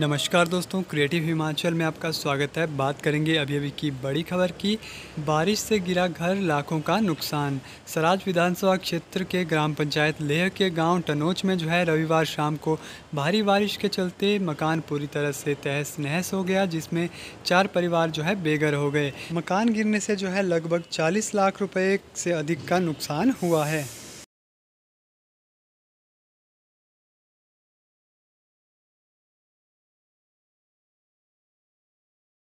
नमस्कार दोस्तों क्रिएटिव हिमाचल में आपका स्वागत है बात करेंगे अभी अभी की बड़ी खबर की बारिश से गिरा घर लाखों का नुकसान सराज विधानसभा क्षेत्र के ग्राम पंचायत लेह के गांव टनोच में जो है रविवार शाम को भारी बारिश के चलते मकान पूरी तरह से तहस नहस हो गया जिसमें चार परिवार जो है बेघर हो गए मकान गिरने से जो है लगभग चालीस लाख रुपये से अधिक का नुकसान हुआ है